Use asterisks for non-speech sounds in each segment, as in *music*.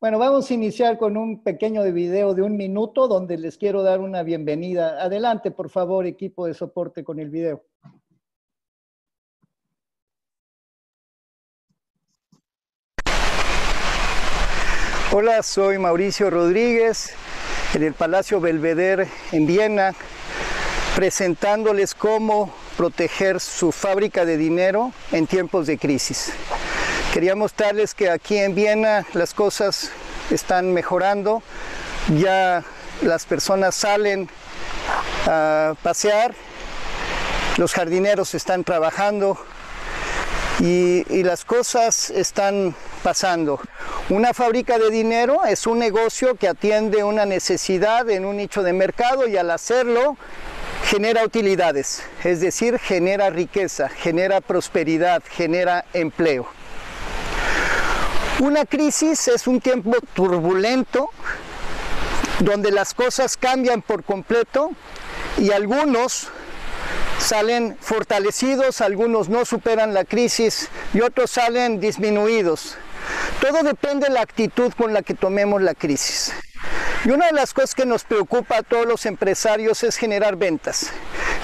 Bueno, vamos a iniciar con un pequeño video de un minuto donde les quiero dar una bienvenida. Adelante, por favor, equipo de soporte con el video. Hola, soy Mauricio Rodríguez en el Palacio Belvedere en Viena, presentándoles cómo proteger su fábrica de dinero en tiempos de crisis. Quería mostrarles que aquí en Viena las cosas están mejorando, ya las personas salen a pasear, los jardineros están trabajando y, y las cosas están pasando. Una fábrica de dinero es un negocio que atiende una necesidad en un nicho de mercado y al hacerlo genera utilidades, es decir, genera riqueza, genera prosperidad, genera empleo. Una crisis es un tiempo turbulento donde las cosas cambian por completo y algunos salen fortalecidos, algunos no superan la crisis y otros salen disminuidos. Todo depende de la actitud con la que tomemos la crisis. Y una de las cosas que nos preocupa a todos los empresarios es generar ventas.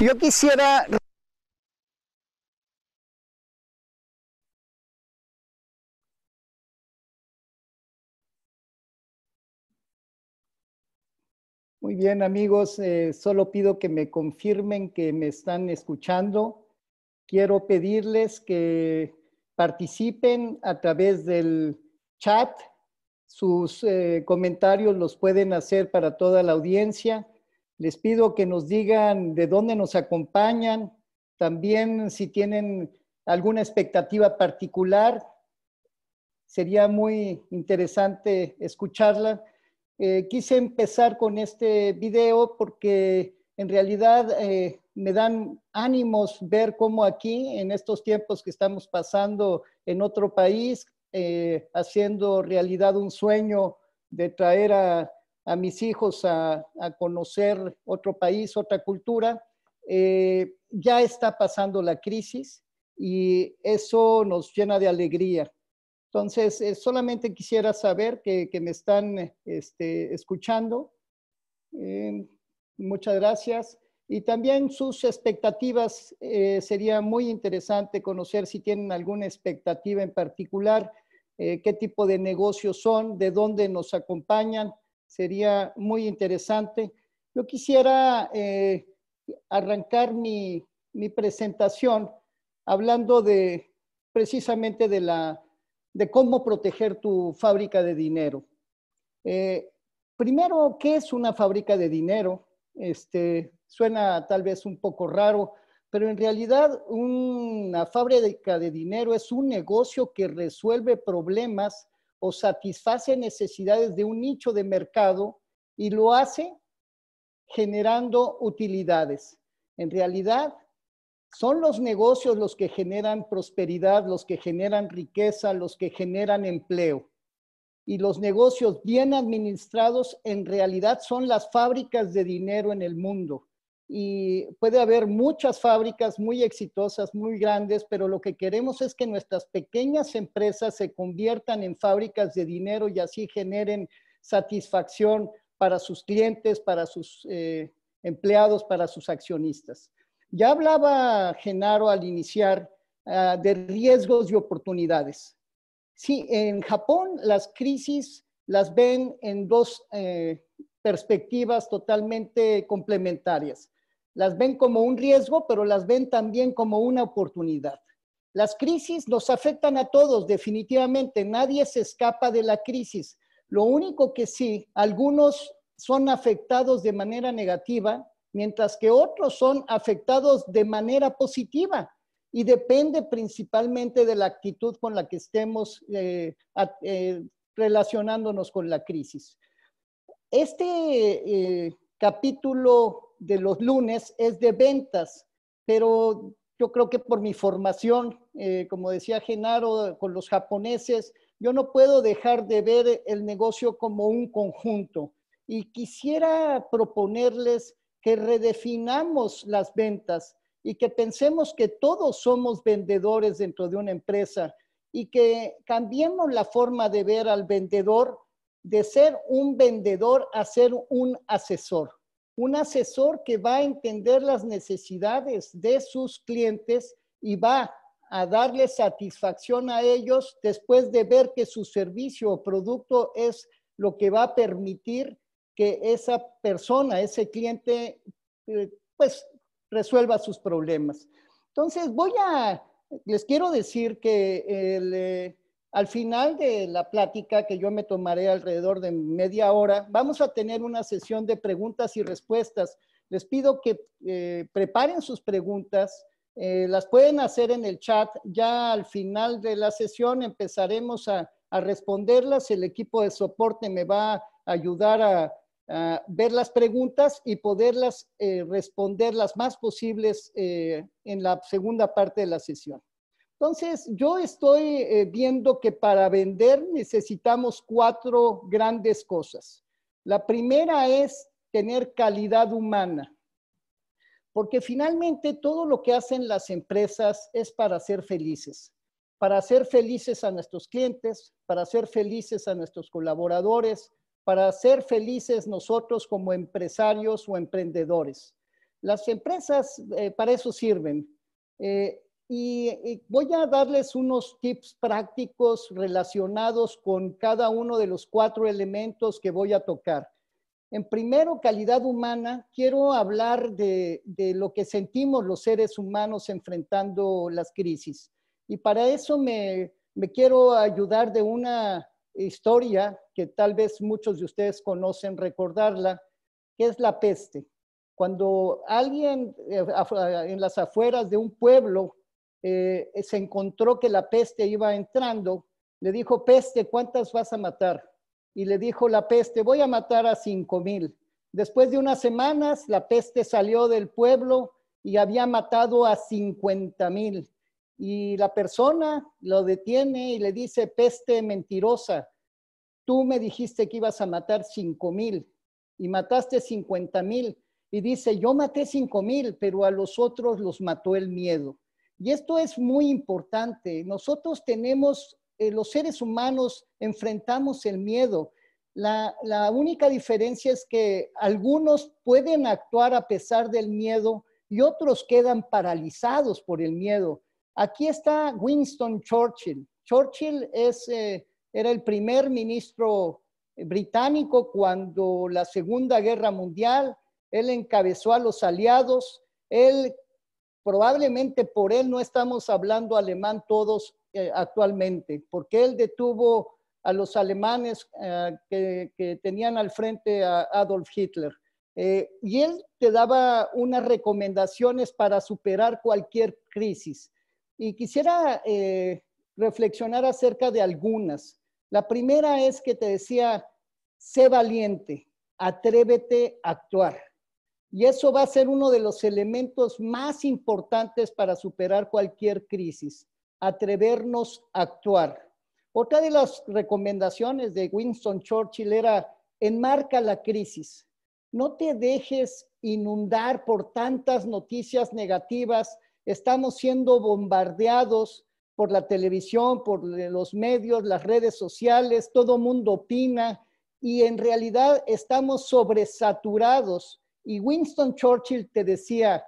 Yo quisiera Muy bien, amigos, eh, solo pido que me confirmen que me están escuchando. Quiero pedirles que participen a través del chat. Sus eh, comentarios los pueden hacer para toda la audiencia. Les pido que nos digan de dónde nos acompañan, también si tienen alguna expectativa particular, sería muy interesante escucharla. Eh, quise empezar con este video porque en realidad eh, me dan ánimos ver cómo aquí, en estos tiempos que estamos pasando en otro país, eh, haciendo realidad un sueño de traer a, mis hijos a, conocer otro país, otra cultura, ya está pasando la crisis y eso nos llena de alegría. Entonces, eh, solamente quisiera saber que, me están eh, este, escuchando. Eh, muchas gracias. Y también sus expectativas, sería muy interesante conocer si tienen alguna expectativa en particular, qué tipo de negocios son, de dónde nos acompañan, sería muy interesante. Yo quisiera arrancar mi, mi presentación hablando de precisamente de la de cómo proteger tu fábrica de dinero. Eh, primero, ¿qué es una fábrica de dinero? Este, suena tal vez un poco raro, pero en realidad una fábrica de dinero es un negocio que resuelve problemas o satisface necesidades de un nicho de mercado y lo hace generando utilidades. En realidad, son los negocios los que generan prosperidad, los que generan riqueza, los que generan empleo. Y los negocios bien administrados en realidad son las fábricas de dinero en el mundo. Y puede haber muchas fábricas muy exitosas, muy grandes, pero lo que queremos es que nuestras pequeñas empresas se conviertan en fábricas de dinero y así generen satisfacción para sus clientes, para sus eh, empleados, para sus accionistas. Ya hablaba Genaro al iniciar ah, de riesgos y oportunidades. Sí, en Japón las crisis las ven en dos eh, perspectivas totalmente complementarias. Las ven como un riesgo, pero las ven también como una oportunidad. Las crisis nos afectan a todos, definitivamente. Nadie se escapa de la crisis. Lo único que sí, algunos son afectados de manera negativa mientras que otros son afectados de manera positiva y depende principalmente de la actitud con la que estemos eh, eh, relacionándonos con la crisis. Este eh, capítulo de los lunes es de ventas, pero yo creo que por mi formación, como decía Genaro, con los japoneses, yo no puedo dejar de ver el negocio como un conjunto. Y quisiera proponerles que redefinamos las ventas y que pensemos que todos somos vendedores dentro de una empresa y que cambiemos la forma de ver al vendedor de ser un vendedor a ser un asesor. Un asesor que va a entender las necesidades de sus clientes y va a darle satisfacción a ellos después de ver que su servicio o producto es lo que va a permitir que esa persona, ese cliente, eh, pues resuelva sus problemas. Entonces, voy a, les quiero decir que eh, al final de la plática, que yo me tomaré alrededor de media hora, vamos a tener una sesión de preguntas y respuestas. Les pido que eh, preparen sus preguntas, las pueden hacer en el chat. Ya al final de la sesión empezaremos a responderlas. El equipo de soporte me va a ayudar a, Ah, ver las preguntas y poderlas eh, responder las más posibles eh, en la segunda parte de la sesión. Entonces, yo estoy eh, viendo que para vender necesitamos cuatro grandes cosas. La primera es tener calidad humana, porque finalmente todo lo que hacen las empresas es para ser felices, para ser felices a nuestros clientes, para ser felices a nuestros colaboradores, para ser felices nosotros como empresarios o emprendedores. Las empresas eh, para eso sirven. Eh, y, voy a darles unos tips prácticos relacionados con cada uno de los cuatro elementos que voy a tocar. En primero, calidad humana, quiero hablar de, lo que sentimos los seres humanos enfrentando las crisis. Y para eso me, me quiero ayudar de una historia que tal vez muchos de ustedes conocen, recordarla, que es la peste. Cuando alguien eh, eh, en las afueras de un pueblo eh, se encontró que la peste iba entrando, le dijo, peste, ¿cuántas vas a matar? Y le dijo la peste, voy a matar a cinco mil. Después de unas semanas, la peste salió del pueblo y había matado a cincuenta mil y la persona lo detiene y le dice, peste mentirosa, tú me dijiste que ibas a matar cinco mil y mataste 50.000. mil. Y dice, yo maté cinco mil, pero a los otros los mató el miedo. Y esto es muy importante. Nosotros tenemos, eh, los seres humanos enfrentamos el miedo. la única diferencia es que algunos pueden actuar a pesar del miedo y otros quedan paralizados por el miedo. Aquí está Winston Churchill. Churchill es, eh, era el primer ministro británico cuando la Segunda Guerra Mundial, él encabezó a los aliados, él probablemente por él no estamos hablando alemán todos eh, actualmente, porque él detuvo a los alemanes eh, que, tenían al frente a Adolf Hitler. y él te daba unas recomendaciones para superar cualquier crisis. Y quisiera eh, reflexionar acerca de algunas. La primera es que te decía, sé valiente, atrévete a actuar. Y eso va a ser uno de los elementos más importantes para superar cualquier crisis, atrevernos a actuar. Otra de las recomendaciones de Winston Churchill era, enmarca la crisis. No te dejes inundar por tantas noticias negativas estamos siendo bombardeados por la televisión, por los medios, las redes sociales, todo mundo opina y en realidad estamos sobresaturados. Y Winston Churchill te decía,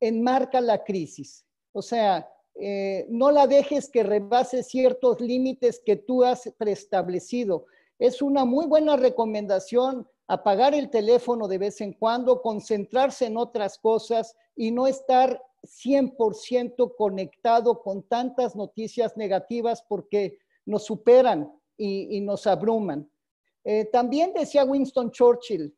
enmarca la crisis, o sea, eh, no la dejes que rebase ciertos límites que tú has preestablecido. Es una muy buena recomendación apagar el teléfono de vez en cuando, concentrarse en otras cosas y no estar 100% conectado con tantas noticias negativas porque nos superan y, nos abruman. Eh, también decía Winston Churchill,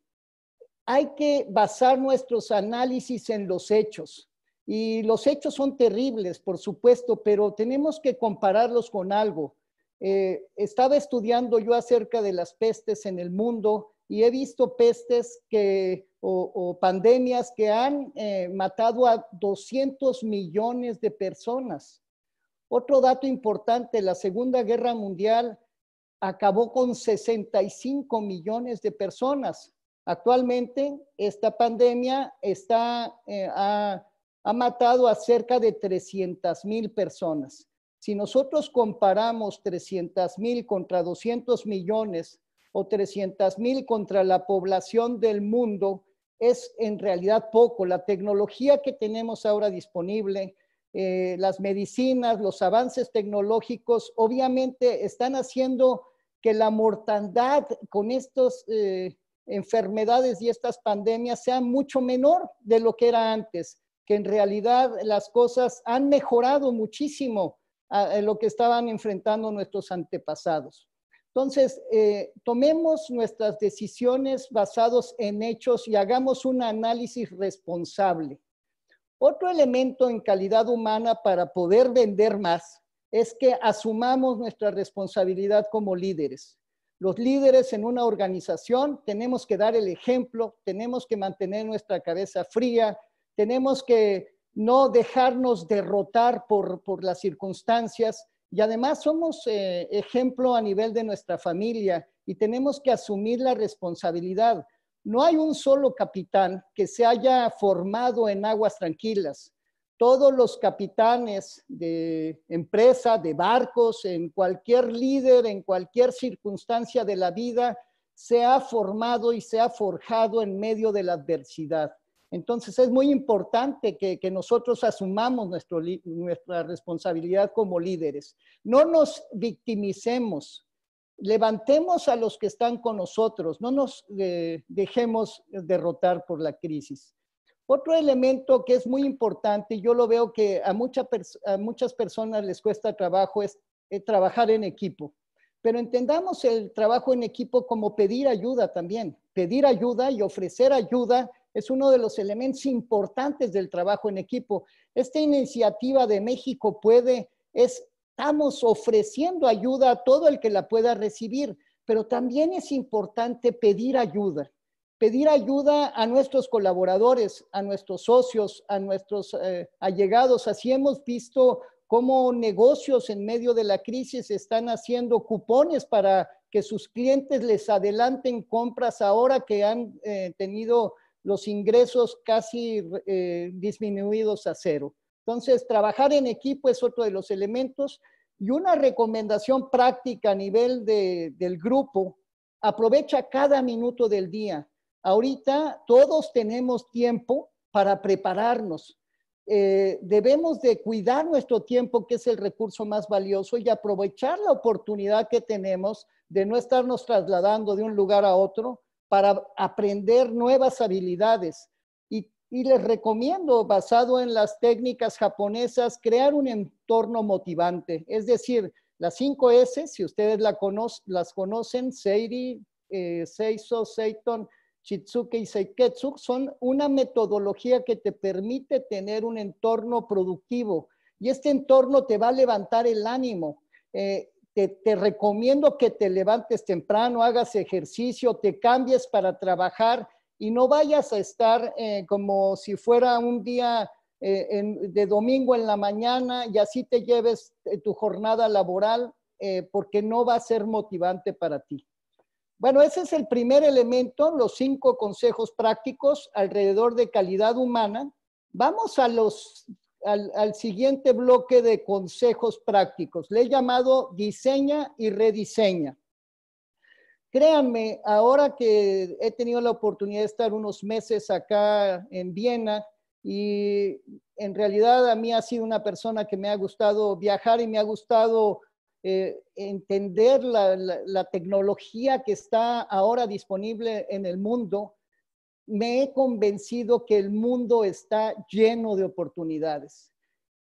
hay que basar nuestros análisis en los hechos. Y los hechos son terribles, por supuesto, pero tenemos que compararlos con algo. Eh, estaba estudiando yo acerca de las pestes en el mundo y he visto pestes que o, pandemias que han eh, matado a 200 millones de personas. Otro dato importante, la Segunda Guerra Mundial acabó con 65 millones de personas. Actualmente, esta pandemia está, eh, ha, ha, matado a cerca de 300 mil personas. Si nosotros comparamos 300 mil contra 200 millones o 300 mil contra la población del mundo es en realidad poco. La tecnología que tenemos ahora disponible, eh, las medicinas, los avances tecnológicos, obviamente están haciendo que la mortandad con estas eh, enfermedades y estas pandemias sea mucho menor de lo que era antes, que en realidad las cosas han mejorado muchísimo a ah, lo que estaban enfrentando nuestros antepasados. Entonces, eh, tomemos nuestras decisiones basados en hechos y hagamos un análisis responsable. Otro elemento en calidad humana para poder vender más es que asumamos nuestra responsabilidad como líderes. Los líderes en una organización tenemos que dar el ejemplo, tenemos que mantener nuestra cabeza fría, tenemos que no dejarnos derrotar por las circunstancias, y además somos eh, ejemplo a nivel de nuestra familia y tenemos que asumir la responsabilidad. No hay un solo capitán que se haya formado en aguas tranquilas. Todos los capitanes de empresa, de barcos, en cualquier líder, en cualquier circunstancia de la vida, se ha formado y se ha forjado en medio de la adversidad. Entonces es muy importante que, nosotros asumamos nuestra responsabilidad como líderes. No nos victimicemos, levantemos a los que están con nosotros, no nos eh, dejemos derrotar por la crisis. Otro elemento que es muy importante, y yo lo veo que a, muchas personas les cuesta trabajo, es eh, trabajar en equipo. Pero entendamos el trabajo en equipo como pedir ayuda también, pedir ayuda y ofrecer ayuda es uno de los elementos importantes del trabajo en equipo. Esta iniciativa de México puede, estamos ofreciendo ayuda a todo el que la pueda recibir, pero también es importante pedir ayuda, pedir ayuda a nuestros colaboradores, a nuestros socios, a nuestros eh, allegados. Así hemos visto cómo negocios en medio de la crisis están haciendo cupones para que sus clientes les adelanten compras ahora que han eh, tenido los ingresos casi eh, disminuidos a cero. Entonces, trabajar en equipo es otro de los elementos. Y una recomendación práctica a nivel del grupo, aprovecha cada minuto del día. Ahorita todos tenemos tiempo para prepararnos. Eh, debemos de cuidar nuestro tiempo, que es el recurso más valioso, y aprovechar la oportunidad que tenemos de no estarnos trasladando de un lugar a otro, para aprender nuevas habilidades. Y, les recomiendo, basado en las técnicas japonesas, crear un entorno motivante. Es decir, las 5 S, si ustedes la las conocen, Seiri, eh, Seiso, Seiton, Shitsuke y Seiketsu, son una metodología que te permite tener un entorno productivo. Y este entorno te va a levantar el ánimo. Eh, te, recomiendo que te levantes temprano, hagas ejercicio, te cambies para trabajar y no vayas a estar eh, como si fuera un día eh, de domingo en la mañana y así te lleves eh, tu jornada laboral porque no va a ser motivante para ti. Bueno, ese es el primer elemento, los cinco consejos prácticos alrededor de calidad humana. Vamos a los al, siguiente bloque de consejos prácticos. Le he llamado diseña y rediseña. Créanme, ahora que he tenido la oportunidad de estar unos meses acá en Viena y en realidad a mí ha sido una persona que me ha gustado viajar y me ha gustado eh, entender la tecnología que está ahora disponible en el mundo me he convencido que el mundo está lleno de oportunidades,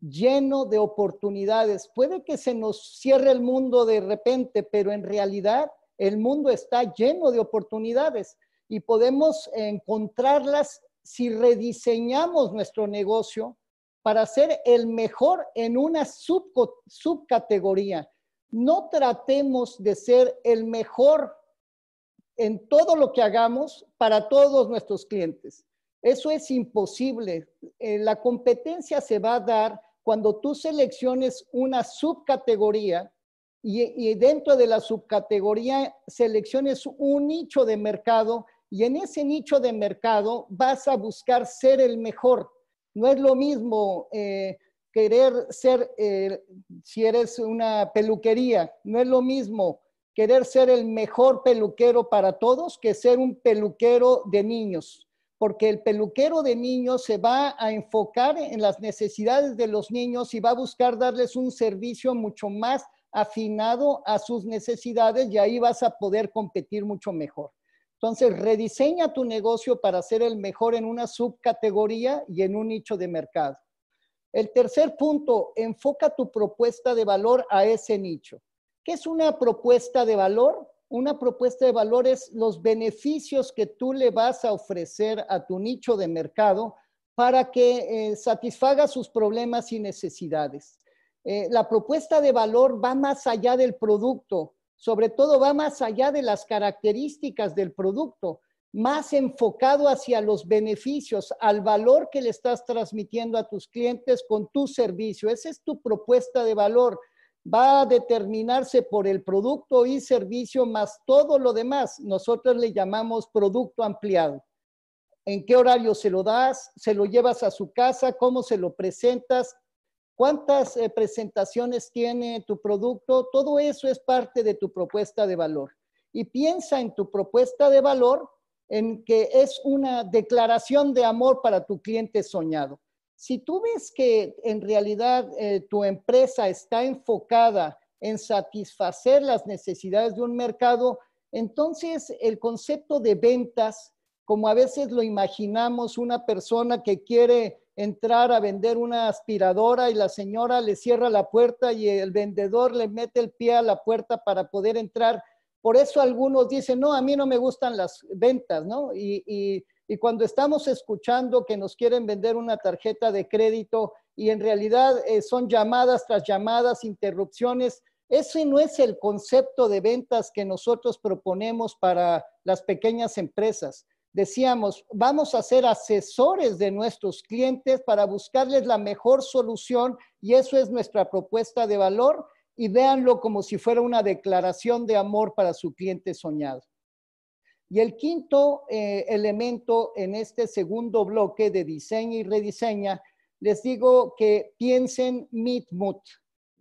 lleno de oportunidades. Puede que se nos cierre el mundo de repente, pero en realidad el mundo está lleno de oportunidades y podemos encontrarlas si rediseñamos nuestro negocio para ser el mejor en una subcategoría. No tratemos de ser el mejor en todo lo que hagamos para todos nuestros clientes. Eso es imposible. Eh, la competencia se va a dar cuando tú selecciones una subcategoría y, dentro de la subcategoría selecciones un nicho de mercado y en ese nicho de mercado vas a buscar ser el mejor. No es lo mismo eh, querer ser, eh, si eres una peluquería, no es lo mismo querer ser el mejor peluquero para todos que ser un peluquero de niños, porque el peluquero de niños se va a enfocar en las necesidades de los niños y va a buscar darles un servicio mucho más afinado a sus necesidades y ahí vas a poder competir mucho mejor. Entonces, rediseña tu negocio para ser el mejor en una subcategoría y en un nicho de mercado. El tercer punto, enfoca tu propuesta de valor a ese nicho. ¿Qué es una propuesta de valor? Una propuesta de valor es los beneficios que tú le vas a ofrecer a tu nicho de mercado para que eh, satisfaga sus problemas y necesidades. Eh, la propuesta de valor va más allá del producto, sobre todo va más allá de las características del producto, más enfocado hacia los beneficios, al valor que le estás transmitiendo a tus clientes con tu servicio. Esa es tu propuesta de valor va a determinarse por el producto y servicio más todo lo demás. Nosotros le llamamos producto ampliado. ¿En qué horario se lo das? ¿Se lo llevas a su casa? ¿Cómo se lo presentas? ¿Cuántas eh, presentaciones tiene tu producto? Todo eso es parte de tu propuesta de valor. Y piensa en tu propuesta de valor en que es una declaración de amor para tu cliente soñado. Si tú ves que en realidad eh, tu empresa está enfocada en satisfacer las necesidades de un mercado, entonces el concepto de ventas, como a veces lo imaginamos, una persona que quiere entrar a vender una aspiradora y la señora le cierra la puerta y el vendedor le mete el pie a la puerta para poder entrar. Por eso algunos dicen, no, a mí no me gustan las ventas, ¿no? y y cuando estamos escuchando que nos quieren vender una tarjeta de crédito y en realidad eh, son llamadas tras llamadas, interrupciones, ese no es el concepto de ventas que nosotros proponemos para las pequeñas empresas. Decíamos, vamos a ser asesores de nuestros clientes para buscarles la mejor solución y eso es nuestra propuesta de valor y véanlo como si fuera una declaración de amor para su cliente soñado. Y el quinto eh, elemento en este segundo bloque de diseño y rediseña, les digo que piensen Midmut.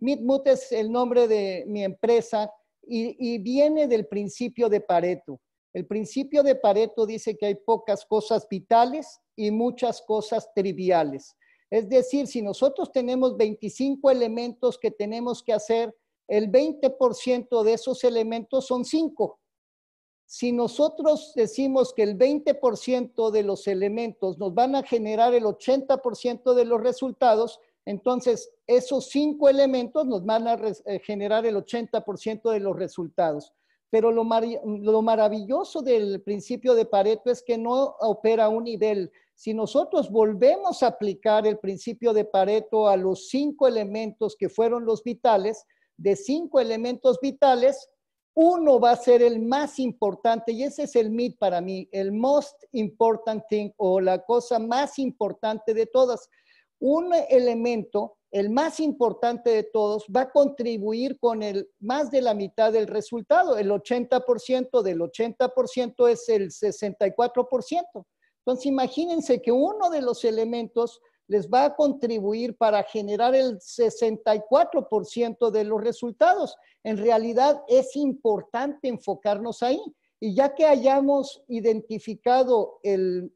Midmut es el nombre de mi empresa y, y viene del principio de Pareto. El principio de Pareto dice que hay pocas cosas vitales y muchas cosas triviales. Es decir, si nosotros tenemos 25 elementos que tenemos que hacer, el 20% de esos elementos son 5 si nosotros decimos que el 20% de los elementos nos van a generar el 80% de los resultados, entonces esos cinco elementos nos van a eh, generar el 80% de los resultados. Pero lo, maravilloso del principio de Pareto es que no opera a un nivel. Si nosotros volvemos a aplicar el principio de Pareto a los cinco elementos que fueron los vitales, de cinco elementos vitales, uno va a ser el más importante, y ese es el MIT para mí, el most important thing o la cosa más importante de todas. Un elemento, el más importante de todos, va a contribuir con el más de la mitad del resultado, el 80% del 80% es el 64%. Entonces imagínense que uno de los elementos les va a contribuir para generar el 64% de los resultados. En realidad es importante enfocarnos ahí. Y ya que hayamos identificado el,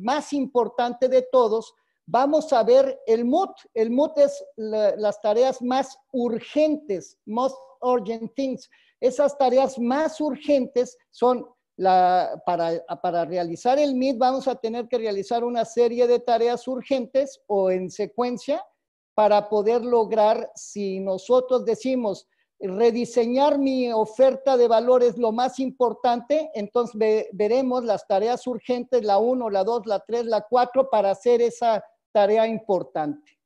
más importante de todos, vamos a ver el MOT. El mot es las tareas más urgentes, most urgent things. Esas tareas más urgentes son para, realizar el MIT vamos a tener que realizar una serie de tareas urgentes o en secuencia para poder lograr, si nosotros decimos rediseñar mi oferta de valor es lo más importante, entonces veremos las tareas urgentes, la 1, la 2, la 3, la 4, para hacer esa tarea importante.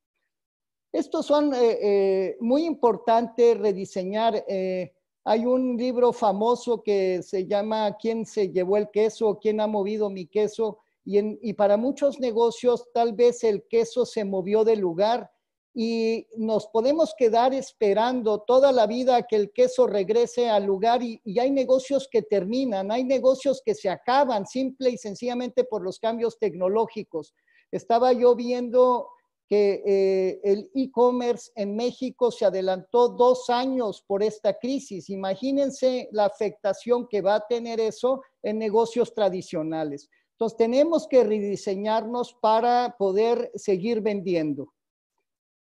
Estos son eh, eh, muy importantes, rediseñar eh, hay un libro famoso que se llama ¿Quién se llevó el queso? ¿Quién ha movido mi queso? Y, para muchos negocios tal vez el queso se movió del lugar y nos podemos quedar esperando toda la vida que el queso regrese al lugar y, y, hay negocios que terminan, hay negocios que se acaban simple y sencillamente por los cambios tecnológicos. Estaba yo viendo que eh, el e-commerce en México se adelantó dos años por esta crisis. Imagínense la afectación que va a tener eso en negocios tradicionales. Entonces, tenemos que rediseñarnos para poder seguir vendiendo.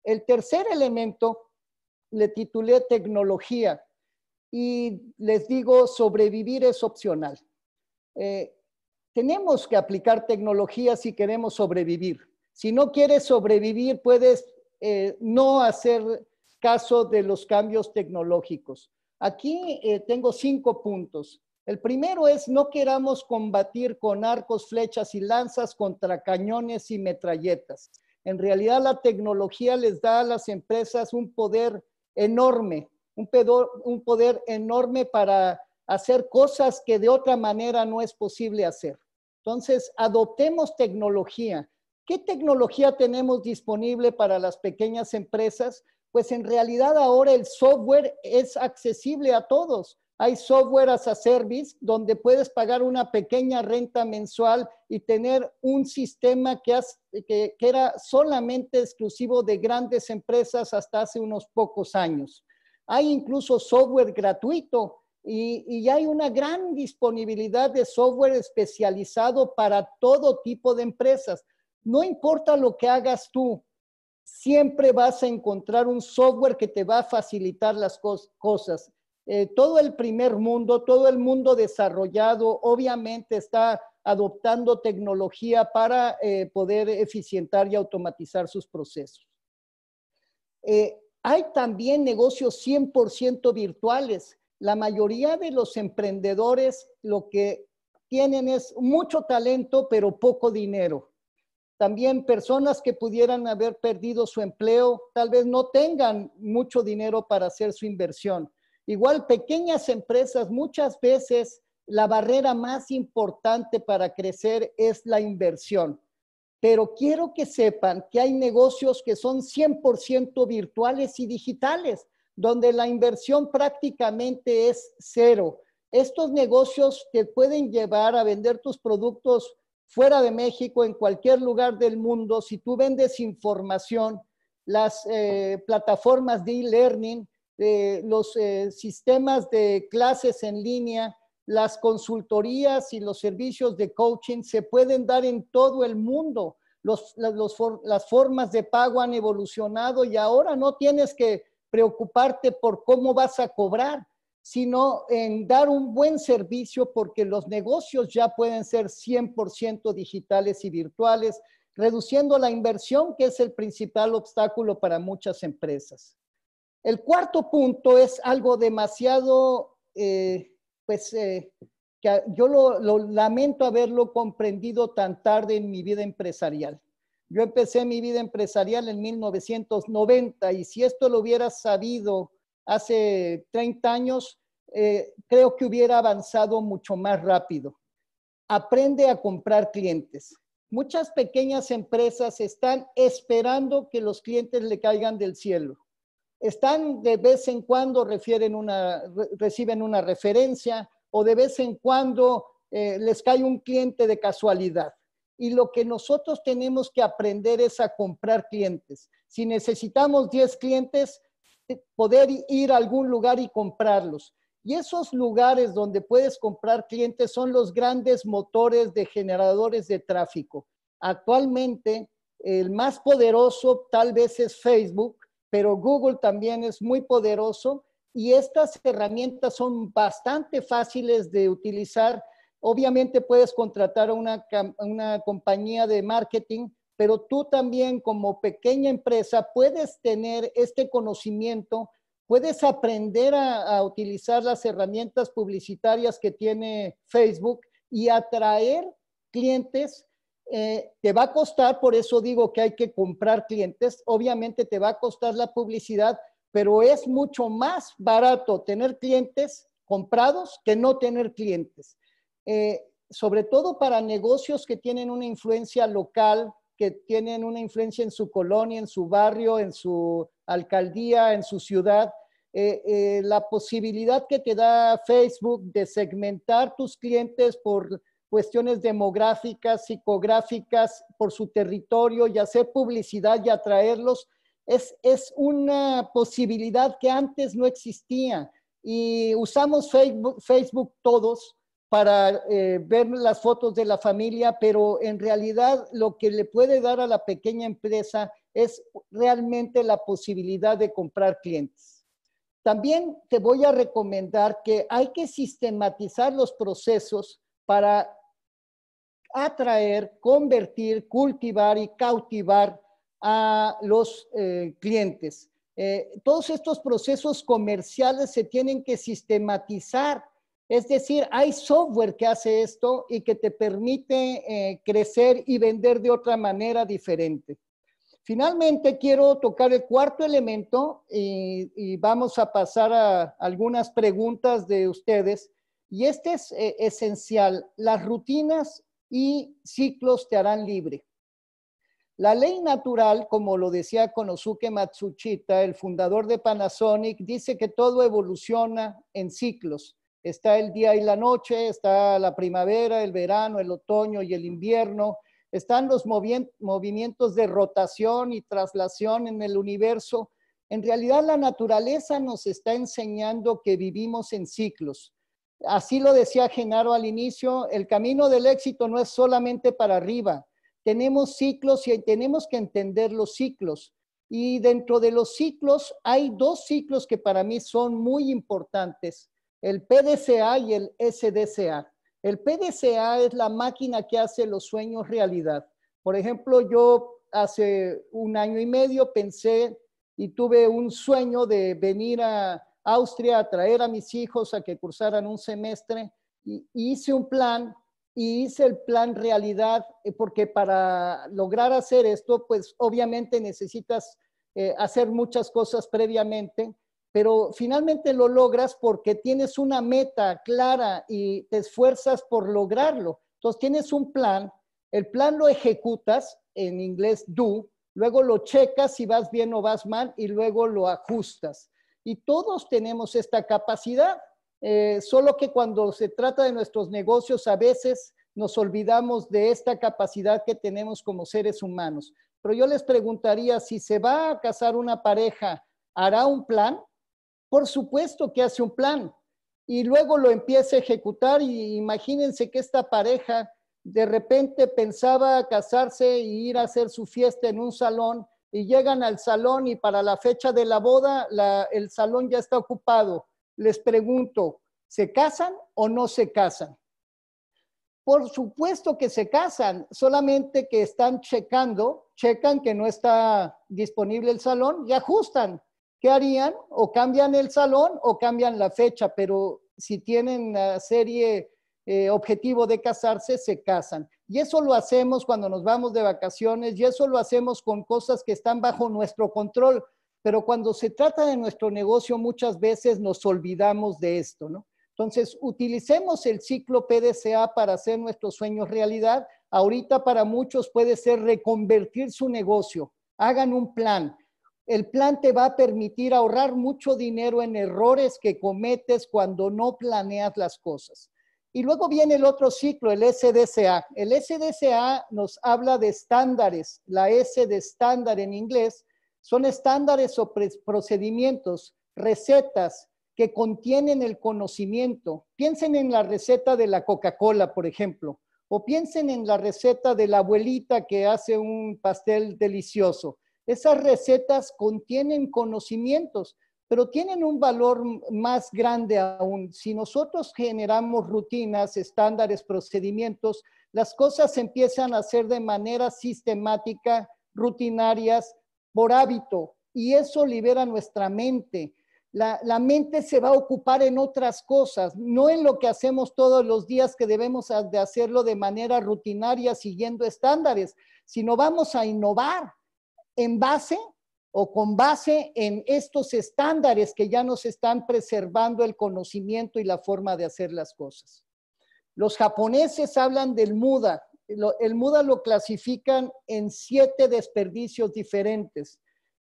El tercer elemento le titulé tecnología y les digo, sobrevivir es opcional. Eh, tenemos que aplicar tecnología si queremos sobrevivir si no quieres sobrevivir, puedes eh, no hacer caso de los cambios tecnológicos. Aquí eh, tengo cinco puntos. El primero es no queramos combatir con arcos, flechas y lanzas contra cañones y metralletas. En realidad la tecnología les da a las empresas un poder enorme, un poder enorme para hacer cosas que de otra manera no es posible hacer. Entonces, adoptemos tecnología, ¿Qué tecnología tenemos disponible para las pequeñas empresas? Pues en realidad ahora el software es accesible a todos. Hay software as a service donde puedes pagar una pequeña renta mensual y tener un sistema que, era solamente exclusivo de grandes empresas hasta hace unos pocos años. Hay incluso software gratuito y, y, hay una gran disponibilidad de software especializado para todo tipo de empresas. No importa lo que hagas tú, siempre vas a encontrar un software que te va a facilitar las cosas. Eh, todo el primer mundo, todo el mundo desarrollado, obviamente está adoptando tecnología para eh, poder eficientar y automatizar sus procesos. Eh, hay también negocios 100% virtuales. La mayoría de los emprendedores lo que tienen es mucho talento, pero poco dinero. También personas que pudieran haber perdido su empleo, tal vez no tengan mucho dinero para hacer su inversión. Igual pequeñas empresas, muchas veces la barrera más importante para crecer es la inversión. Pero quiero que sepan que hay negocios que son 100% virtuales y digitales, donde la inversión prácticamente es cero. Estos negocios te pueden llevar a vender tus productos fuera de México, en cualquier lugar del mundo, si tú vendes información, las eh, plataformas de e-learning, eh, los eh, sistemas de clases en línea, las consultorías y los servicios de coaching se pueden dar en todo el mundo. las formas de pago han evolucionado y ahora no tienes que preocuparte por cómo vas a cobrar, sino en dar un buen servicio porque los negocios ya pueden ser 100% digitales y virtuales, reduciendo la inversión que es el principal obstáculo para muchas empresas. El cuarto punto es algo demasiado, eh, pues eh, que yo lo lamento haberlo comprendido tan tarde en mi vida empresarial. Yo empecé mi vida empresarial en 1990 y si esto lo hubiera sabido hace 30 años, eh, creo que hubiera avanzado mucho más rápido. Aprende a comprar clientes. Muchas pequeñas empresas están esperando que los clientes le caigan del cielo. Están de vez en cuando refieren una, reciben una referencia o de vez en cuando eh, les cae un cliente de casualidad. Y lo que nosotros tenemos que aprender es a comprar clientes. Si necesitamos 10 clientes, este, poder ir a algún lugar y comprarlos. Y esos lugares donde puedes comprar clientes son los grandes motores de generadores de tráfico. Actualmente, el más poderoso tal vez es Facebook, pero Google también es muy poderoso y estas herramientas son bastante fáciles de utilizar. Obviamente puedes contratar a una, una compañía de marketing pero tú también como pequeña empresa puedes tener este conocimiento, puedes aprender a, utilizar las herramientas publicitarias que tiene Facebook y atraer clientes eh, te va a costar, por eso digo que hay que comprar clientes, obviamente te va a costar la publicidad, pero es mucho más barato tener clientes comprados que no tener clientes. Eh, sobre todo para negocios que tienen una influencia local, que tienen una influencia en su colonia, en su barrio, en su alcaldía, en su ciudad. Eh, eh, la posibilidad que te da Facebook de segmentar tus clientes por cuestiones demográficas, psicográficas, por su territorio y hacer publicidad y atraerlos, es, es una posibilidad que antes no existía. Y usamos Facebook todos para eh, ver las fotos de la familia, pero en realidad lo que le puede dar a la pequeña empresa es realmente la posibilidad de comprar clientes. También te voy a recomendar que hay que sistematizar los procesos para atraer, convertir, cultivar y cautivar a los eh, clientes. Eh, todos estos procesos comerciales se tienen que sistematizar es decir, hay software que hace esto y que te permite eh, crecer y vender de otra manera diferente. Finalmente, quiero tocar el cuarto elemento y, vamos a pasar a algunas preguntas de ustedes. Y este es eh, esencial. Las rutinas y ciclos te harán libre. La ley natural, como lo decía Konosuke Matsuchita, el fundador de Panasonic, dice que todo evoluciona en ciclos Está el día y la noche, está la primavera, el verano, el otoño y el invierno. Están los movimientos de rotación y traslación en el universo. En realidad la naturaleza nos está enseñando que vivimos en ciclos. Así lo decía Genaro al inicio, el camino del éxito no es solamente para arriba. Tenemos ciclos y tenemos que entender los ciclos. Y dentro de los ciclos hay dos ciclos que para mí son muy importantes el PDCA y el SDCA. El PDCA es la máquina que hace los sueños realidad. Por ejemplo, yo hace un año y medio pensé y tuve un sueño de venir a Austria a traer a mis hijos a que cursaran un semestre y hice un plan y hice el plan realidad eh, porque para lograr hacer esto, pues obviamente necesitas eh, hacer muchas cosas previamente pero finalmente lo logras porque tienes una meta clara y te esfuerzas por lograrlo. Entonces tienes un plan, el plan lo ejecutas, en inglés do, luego lo checas si vas bien o vas mal y luego lo ajustas. Y todos tenemos esta capacidad, eh, solo que cuando se trata de nuestros negocios a veces nos olvidamos de esta capacidad que tenemos como seres humanos. Pero yo les preguntaría, si se va a casar una pareja, ¿hará un plan? por supuesto que hace un plan y luego lo empieza a ejecutar y imagínense que esta pareja de repente pensaba casarse e ir a hacer su fiesta en un salón y llegan al salón y para la fecha de la boda el salón ya está ocupado. Les pregunto, ¿se casan o no se casan? Por supuesto que se casan, solamente que están checando, checan que no está disponible el salón y ajustan ¿qué harían? O cambian el salón o cambian la fecha, pero si tienen la serie eh, objetivo de casarse, se casan. Y eso lo hacemos cuando nos vamos de vacaciones y eso lo hacemos con cosas que están bajo nuestro control. Pero cuando se trata de nuestro negocio, muchas veces nos olvidamos de esto, ¿no? Entonces, utilicemos el ciclo PDCA para hacer nuestros sueños realidad. Ahorita para muchos puede ser reconvertir su negocio. Hagan un plan, el plan te va a permitir ahorrar mucho dinero en errores que cometes cuando no planeas las cosas. Y luego viene el otro ciclo, el SDCA. El SDCA nos habla de estándares. La S de estándar en inglés son estándares o procedimientos, recetas que contienen el conocimiento. Piensen en la receta de la Coca-Cola, por ejemplo, o piensen en la receta de la abuelita que hace un pastel delicioso. Esas recetas contienen conocimientos, pero tienen un valor más grande aún. Si nosotros generamos rutinas, estándares, procedimientos, las cosas empiezan a hacer de manera sistemática, rutinarias, por hábito, y eso libera nuestra mente. La, la, mente se va a ocupar en otras cosas, no en lo que hacemos todos los días, que debemos de hacerlo de manera rutinaria, siguiendo estándares, sino vamos a innovar, en base o con base en estos estándares que ya nos están preservando el conocimiento y la forma de hacer las cosas. Los japoneses hablan del muda. El muda lo clasifican en siete desperdicios diferentes.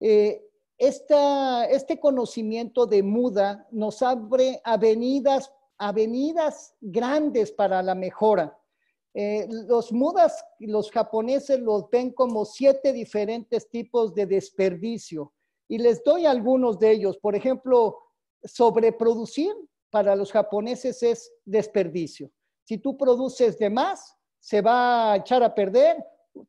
Eh, este conocimiento de muda nos abre avenidas, avenidas grandes para la mejora. Eh, los mudas, los japoneses los ven como siete diferentes tipos de desperdicio y les doy algunos de ellos. Por ejemplo, sobreproducir para los japoneses es desperdicio. Si tú produces de más, se va a echar a perder,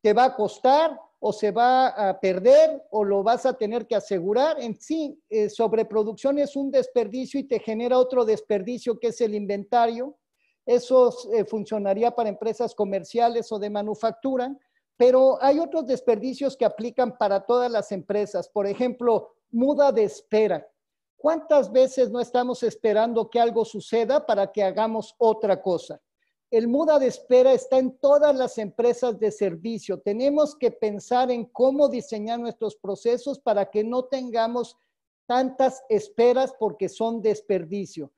te va a costar o se va a perder o lo vas a tener que asegurar. En sí, eh, sobreproducción es un desperdicio y te genera otro desperdicio que es el inventario eso eh, funcionaría para empresas comerciales o de manufactura, pero hay otros desperdicios que aplican para todas las empresas. Por ejemplo, muda de espera. ¿Cuántas veces no estamos esperando que algo suceda para que hagamos otra cosa? El muda de espera está en todas las empresas de servicio. Tenemos que pensar en cómo diseñar nuestros procesos para que no tengamos tantas esperas porque son desperdicio.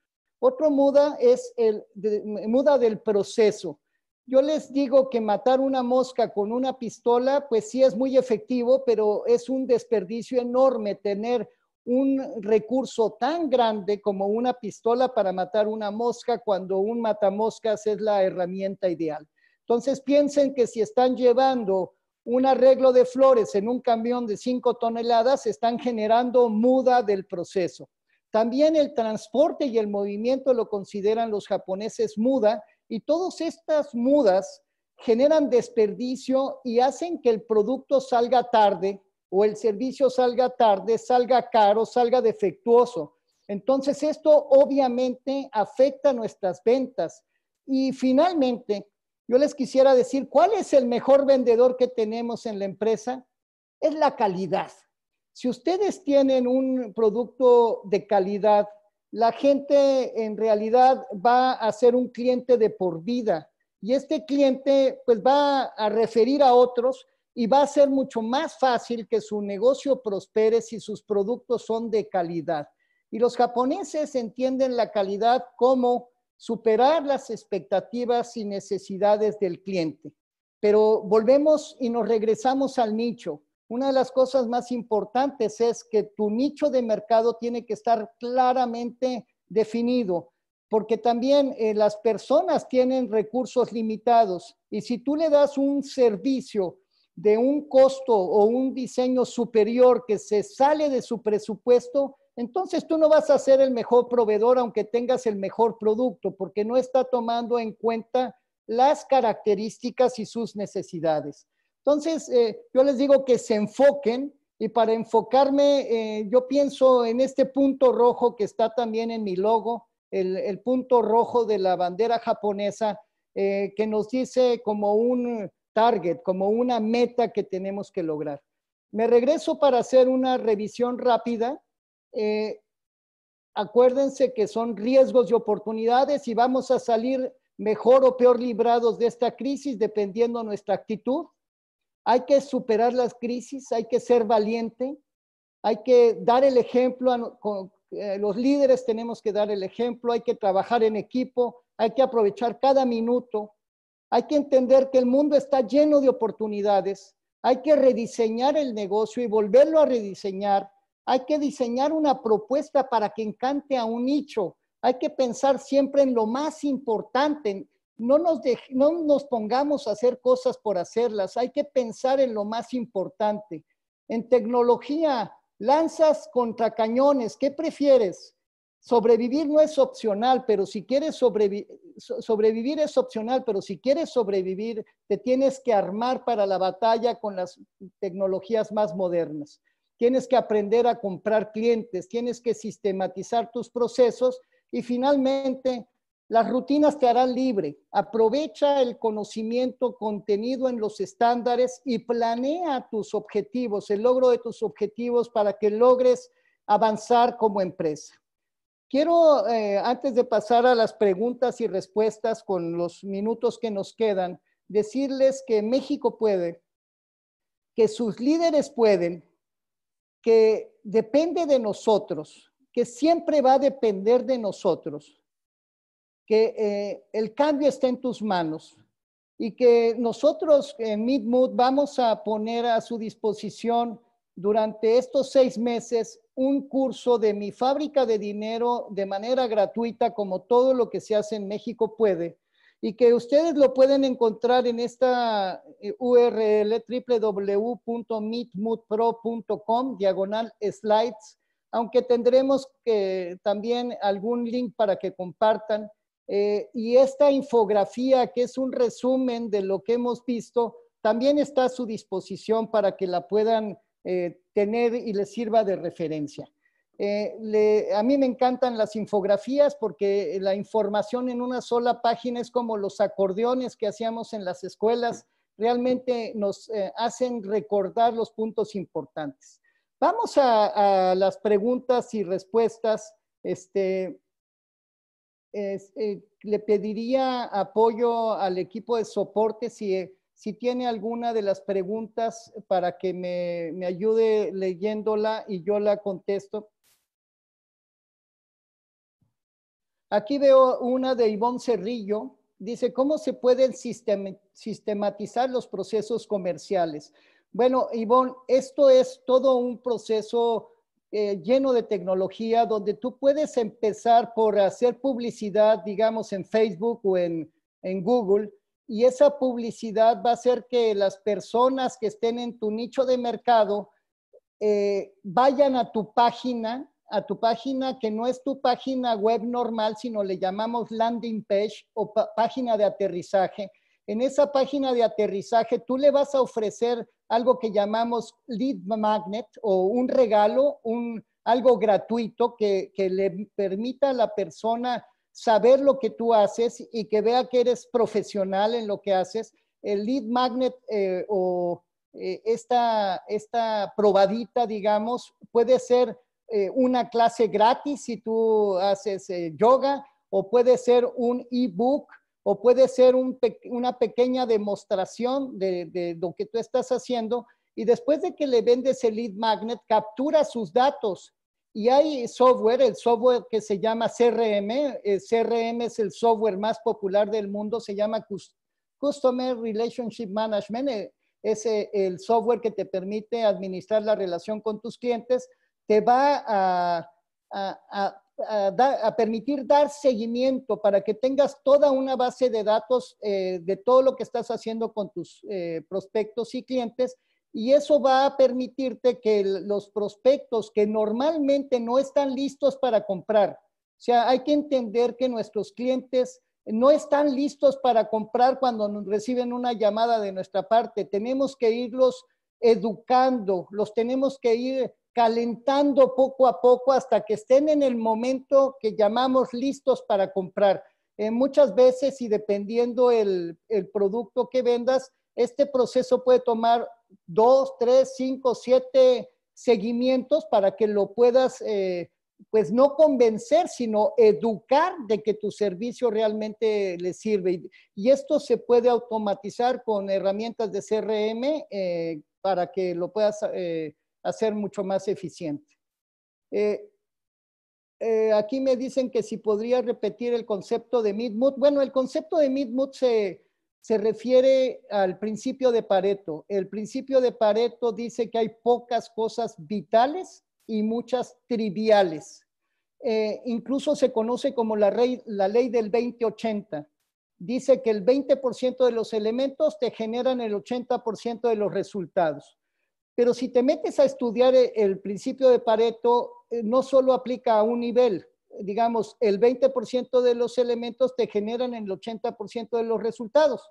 Otro muda es el muda del proceso. Yo les digo que matar una mosca con una pistola, pues sí es muy efectivo, pero es un desperdicio enorme tener un recurso tan grande como una pistola para matar una mosca cuando un matamoscas es la herramienta ideal. Entonces piensen que si están llevando un arreglo de flores en un camión de 5 toneladas, están generando muda del proceso. También el transporte y el movimiento lo consideran los japoneses muda y todas estas mudas generan desperdicio y hacen que el producto salga tarde o el servicio salga tarde, salga caro, salga defectuoso. Entonces esto obviamente afecta nuestras ventas. Y finalmente, yo les quisiera decir, ¿cuál es el mejor vendedor que tenemos en la empresa? Es la calidad. Si ustedes tienen un producto de calidad, la gente en realidad va a ser un cliente de por vida y este cliente pues va a referir a otros y va a ser mucho más fácil que su negocio prospere si sus productos son de calidad. Y los japoneses entienden la calidad como superar las expectativas y necesidades del cliente. Pero volvemos y nos regresamos al nicho. Una de las cosas más importantes es que tu nicho de mercado tiene que estar claramente definido, porque también eh, las personas tienen recursos limitados y si tú le das un servicio de un costo o un diseño superior que se sale de su presupuesto, entonces tú no vas a ser el mejor proveedor aunque tengas el mejor producto, porque no está tomando en cuenta las características y sus necesidades. Entonces, eh, yo les digo que se enfoquen y para enfocarme, eh, yo pienso en este punto rojo que está también en mi logo, el, punto rojo de la bandera japonesa, eh, que nos dice como un target, como una meta que tenemos que lograr. Me regreso para hacer una revisión rápida. acuérdense que son riesgos y oportunidades y vamos a salir mejor o peor librados de esta crisis dependiendo nuestra actitud. Hay que superar las crisis, hay que ser valiente, hay que dar el ejemplo, eh, los líderes tenemos que dar el ejemplo, hay que trabajar en equipo, hay que aprovechar cada minuto, hay que entender que el mundo está lleno de oportunidades, hay que rediseñar el negocio y volverlo a rediseñar, hay que diseñar una propuesta para que encante a un nicho, hay que pensar siempre en lo más importante, no nos, pongamos a hacer cosas por hacerlas, hay que pensar en lo más importante. En tecnología, lanzas contra cañones, ¿qué prefieres? Sobrevivir no es opcional, pero si quieres sobrevivir es opcional, pero si quieres sobrevivir, te tienes que armar para la batalla con las tecnologías más modernas. Tienes que aprender a comprar clientes, tienes que sistematizar tus procesos y finalmente las rutinas te harán libre. Aprovecha el conocimiento contenido en los estándares y planea tus objetivos, el logro de tus objetivos para que logres avanzar como empresa. Quiero, eh, antes de pasar a las preguntas y respuestas con los minutos que nos quedan, decirles que México puede, que sus líderes pueden, que depende de nosotros, que siempre va a depender de nosotros que eh, el cambio está en tus manos y que nosotros en Midmood vamos a poner a su disposición durante estos seis meses un curso de mi fábrica de dinero de manera gratuita, como todo lo que se hace en México puede, y que ustedes lo pueden encontrar en esta eh, URL www.meetmoodpro.com, diagonal slides, aunque tendremos que, también algún link para que compartan eh, y esta infografía, que es un resumen de lo que hemos visto, también está a su disposición para que la puedan eh, tener y les sirva de referencia. Eh, a mí me encantan las infografías porque la información en una sola página es como los acordeones que hacíamos en las escuelas, realmente nos hacen recordar los puntos importantes. Vamos a, a las preguntas y respuestas. Este, eh, le pediría apoyo al equipo de soporte si, eh, si tiene alguna de las preguntas para que me, me ayude leyéndola y yo la contesto. Aquí veo una de Ivón Cerrillo. Dice, ¿cómo se pueden sistematizar los procesos comerciales? Bueno, Ivonne, esto es todo un proceso eh, lleno de tecnología donde tú puedes empezar por hacer publicidad, digamos, en Facebook o en, Google, y esa publicidad va a hacer que las personas que estén en tu nicho de mercado eh, vayan a tu página, a tu página que no es tu página web normal, sino le llamamos landing page o página de aterrizaje, en esa página de aterrizaje tú le vas a ofrecer algo que llamamos lead magnet o un regalo, un, algo gratuito que, le permita a la persona saber lo que tú haces y que vea que eres profesional en lo que haces. El lead magnet eh, o eh, esta, probadita, digamos, puede ser eh, una clase gratis si tú haces yoga o puede ser un ebook o puede ser una pequeña demostración de, lo que tú estás haciendo y después de que le vendes el lead magnet, captura sus datos. Y hay software, el software que se llama CRM, el CRM es el software más popular del mundo, se llama Customer Relationship Management, eh, es eh, el software que te permite administrar la relación con tus clientes, te va a a, permitir dar seguimiento para que tengas toda una base de datos eh, de todo lo que estás haciendo con tus eh, prospectos y clientes. Y eso va a permitirte que los prospectos que normalmente no están listos para comprar, o sea, hay que entender que nuestros clientes no están listos para comprar cuando reciben una llamada de nuestra parte. Tenemos que irlos educando, los tenemos que ir calentando poco a poco hasta que estén en el momento que llamamos listos para comprar. Eh, muchas veces y dependiendo el, producto que vendas, este proceso puede tomar dos, tres, cinco, siete seguimientos para que lo puedas, eh, pues no convencer, sino educar de que tu servicio realmente le sirve. Y, esto se puede automatizar con herramientas de CRM eh, para que lo puedas a ser mucho más eficiente. Eh, eh, aquí me dicen que si podría repetir el concepto de mid Bueno, el concepto de mid se, refiere al principio de Pareto. El principio de Pareto dice que hay pocas cosas vitales y muchas triviales. Eh, incluso se conoce como la, la ley del 2080. Dice que el 20% de los elementos te generan el 80% de los resultados. Pero si te metes a estudiar eh, el principio de Pareto, eh, no solo aplica a un nivel, digamos, el 20% de los elementos te generan el 80% de los resultados.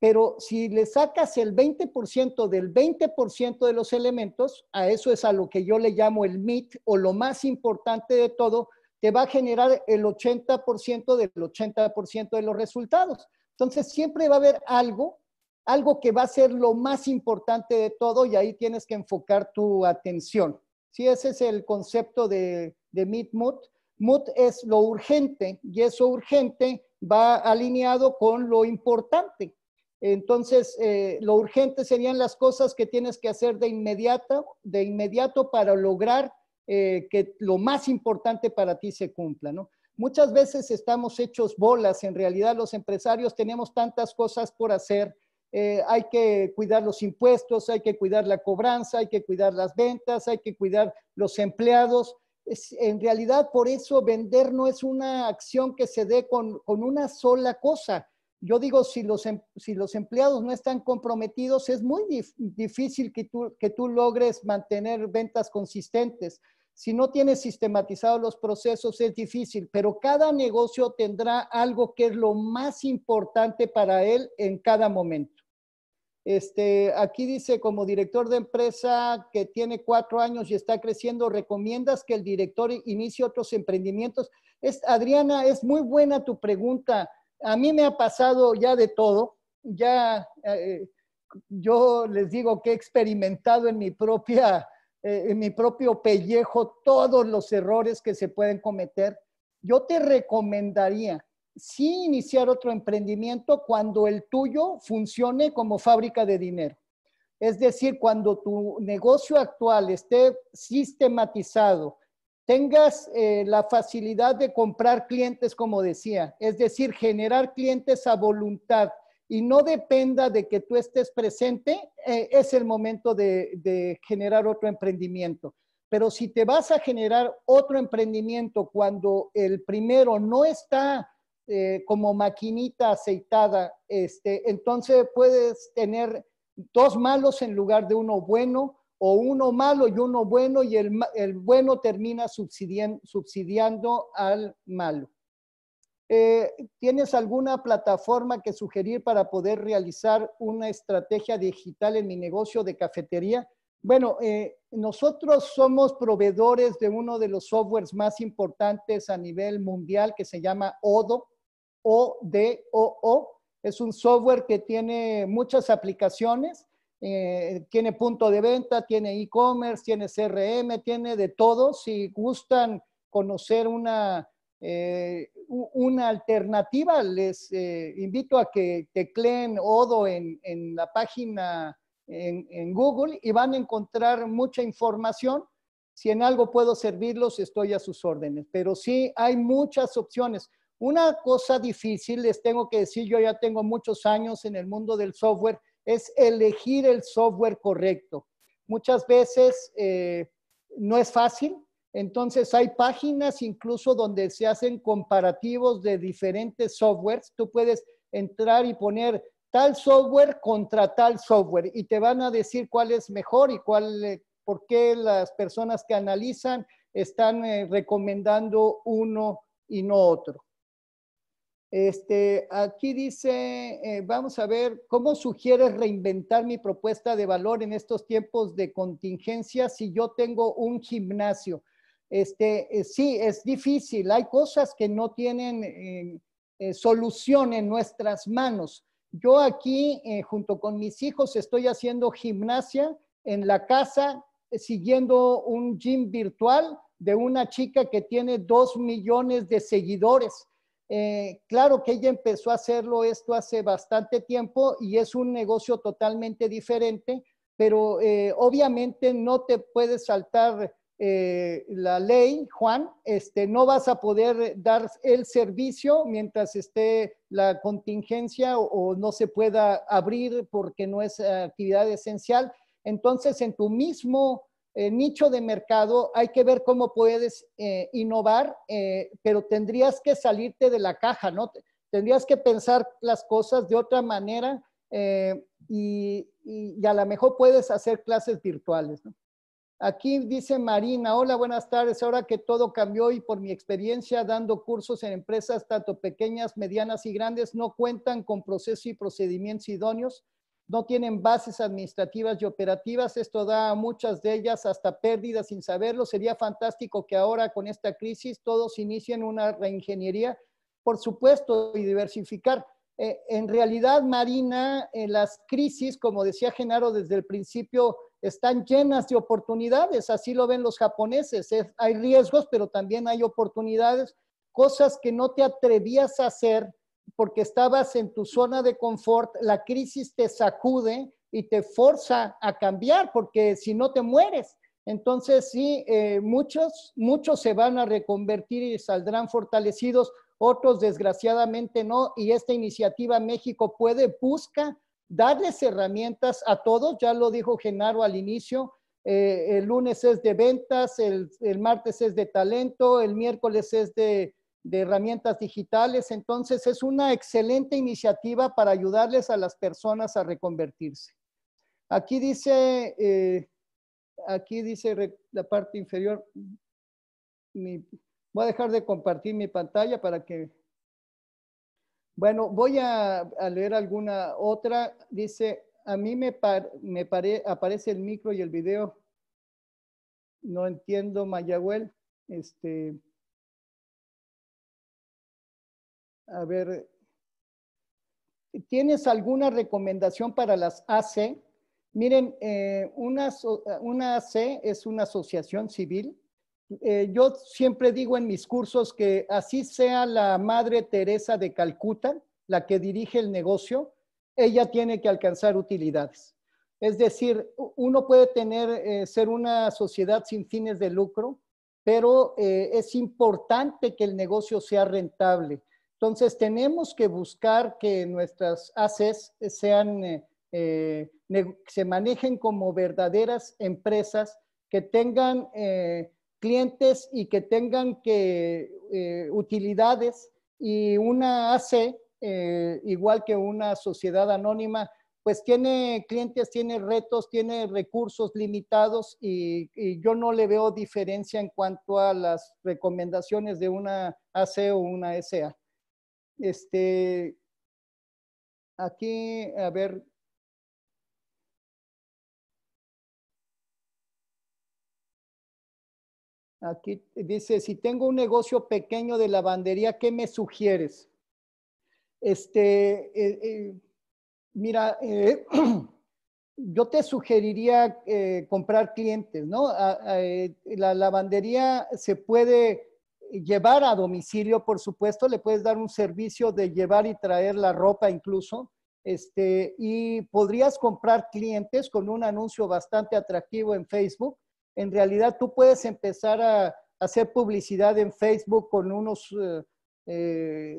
Pero si le sacas el 20% del 20% de los elementos, a eso es a lo que yo le llamo el MIT o lo más importante de todo, te va a generar el 80% del 80% de los resultados. Entonces siempre va a haber algo algo que va a ser lo más importante de todo y ahí tienes que enfocar tu atención. Sí, ese es el concepto de, de Meet Mood. Mood es lo urgente y eso urgente va alineado con lo importante. Entonces, eh, lo urgente serían las cosas que tienes que hacer de inmediato, de inmediato para lograr eh, que lo más importante para ti se cumpla, Muchas veces estamos hechos bolas, en realidad los empresarios tenemos tantas cosas por hacer, eh, hay que cuidar los impuestos, hay que cuidar la cobranza, hay que cuidar las ventas, hay que cuidar los empleados. en realidad, por eso vender no es una acción que se dé con, una sola cosa. Yo digo, em, si los, empleados no están comprometidos, es muy difícil que tú, que tú logres mantener ventas consistentes. Si no tienes sistematizados los procesos, es difícil, pero cada negocio tendrá algo que es lo más importante para él en cada momento. Este, aquí dice, como director de empresa que tiene cuatro años y está creciendo, ¿recomiendas que el director inicie otros emprendimientos? Es, Adriana, es muy buena tu pregunta. A mí me ha pasado ya de todo. Ya eh, yo les digo que he experimentado en mi propia, eh, en mi propio pellejo todos los errores que se pueden cometer. Yo te recomendaría sí iniciar otro emprendimiento cuando el tuyo funcione como fábrica de dinero. Es decir, cuando tu negocio actual esté sistematizado, tengas eh, la facilidad de comprar clientes, como decía, es decir, generar clientes a voluntad y no dependa de que tú estés presente, eh, es el momento de generar otro emprendimiento. Pero si te vas a generar otro emprendimiento cuando el primero no está eh, como maquinita aceitada. Este, entonces puedes tener dos malos en lugar de uno bueno o uno malo y uno bueno y el, bueno termina subsidiando, al malo. Eh, ¿Tienes alguna plataforma que sugerir para poder realizar una estrategia digital en mi negocio de cafetería? Bueno, eh, nosotros somos proveedores de uno de los softwares más importantes a nivel mundial que se llama Odo. ODOO. Es un software que tiene muchas aplicaciones, eh, tiene punto de venta, tiene e-commerce, tiene CRM, tiene de todo. Si gustan conocer una, eh, una alternativa, les eh, invito a que tecleen Odo en, en la página en, en, Google y van a encontrar mucha información. Si en algo puedo servirlos, estoy a sus órdenes. Pero sí hay muchas opciones. Una cosa difícil, les tengo que decir, yo ya tengo muchos años en el mundo del software, es elegir el software correcto. Muchas veces eh, no es fácil, entonces hay páginas incluso donde se hacen comparativos de diferentes softwares. Tú puedes entrar y poner tal software contra tal software y te van a decir cuál es mejor y cuál, eh, por qué las personas que analizan están eh, recomendando uno y no otro. Este, aquí dice, eh, vamos a ver, ¿cómo sugieres reinventar mi propuesta de valor en estos tiempos de contingencia si yo tengo un gimnasio? Este, eh, sí, es difícil, hay cosas que no tienen eh, solución en nuestras manos. Yo aquí, junto con mis hijos, estoy haciendo gimnasia en la casa, siguiendo un gym virtual de una chica que tiene dos millones de seguidores eh, claro que ella empezó a hacerlo esto hace bastante tiempo y es un negocio totalmente diferente, pero eh, obviamente no te puedes saltar eh, la ley, Juan, este, no vas a poder dar el servicio mientras esté la contingencia o, o no se pueda abrir porque no es actividad esencial. Entonces, en tu mismo eh, nicho de mercado, hay que ver cómo puedes eh, innovar, eh, pero tendrías que salirte de la caja, ¿no? Tendrías que pensar las cosas de otra manera y, a lo mejor puedes hacer clases virtuales, ¿no? Aquí dice Marina, hola, buenas tardes. Ahora que todo cambió y por mi experiencia dando cursos en empresas tanto pequeñas, medianas y grandes, no cuentan con procesos y procedimientos idóneos no tienen bases administrativas y operativas. Esto da a muchas de ellas hasta pérdidas sin saberlo. Sería fantástico que ahora con esta crisis todos inicien una reingeniería, por supuesto, y diversificar. Eh, en realidad, Marina, eh, las crisis, como decía Genaro desde el principio, están llenas de oportunidades, así lo ven los japoneses. hay riesgos, pero también hay oportunidades, cosas que no te atrevías a hacer porque estabas en tu zona de confort, la crisis te sacude y te forza a cambiar, porque si no te mueres. Entonces, sí, eh, muchos, muchos se van a reconvertir y saldrán fortalecidos, otros desgraciadamente no, y esta iniciativa México puede, busca darles herramientas a todos, ya lo dijo Genaro al inicio, eh, el lunes es de ventas, el, martes es de talento, el miércoles es de de herramientas digitales. Entonces, es una excelente iniciativa para ayudarles a las personas a reconvertirse. Aquí dice, eh, aquí dice la parte inferior, voy a dejar de compartir mi pantalla para que... Bueno, voy a, leer alguna otra. Dice, a mí me, me aparece el micro y el video. No entiendo, Mayagüel. Este, A ver, ¿tienes alguna recomendación para las AC? Miren, eh, una, AC es una asociación civil. Eh, yo siempre digo en mis cursos que así sea la Madre Teresa de Calcuta, la que dirige el negocio, ella tiene que alcanzar utilidades. Es decir, uno puede tener, eh, ser una sociedad sin fines de lucro, pero es importante que el negocio sea rentable. Entonces, tenemos que buscar que nuestras ACES sean, eh, eh, se manejen como verdaderas empresas que tengan eh, clientes y que tengan que, utilidades y una AC, igual que una sociedad anónima, pues tiene clientes, tiene retos, tiene recursos limitados y, yo no le veo diferencia en cuanto a las recomendaciones de una ACE o una SA. Este, aquí, a ver. Aquí dice, si tengo un negocio pequeño de lavandería, ¿qué me sugieres? Este, eh, eh, mira, eh, *clears throat* yo te sugeriría comprar clientes, ¿no? la lavandería se puede llevar a domicilio, por supuesto, le puedes dar un servicio de llevar y traer la ropa incluso. Este, y podrías comprar clientes con un anuncio bastante atractivo en Facebook. En realidad, tú puedes empezar a hacer publicidad en Facebook con unos, eh,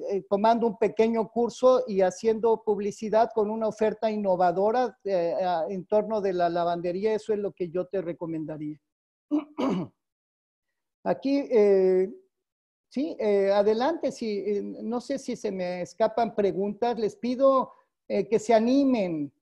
eh, tomando un pequeño curso y haciendo publicidad con una oferta innovadora eh, en torno de la lavandería. Eso es lo que yo te recomendaría. *clears throat* Aquí Sí, eh, adelante, eh, no sé si se me escapan preguntas, les pido eh, que se animen.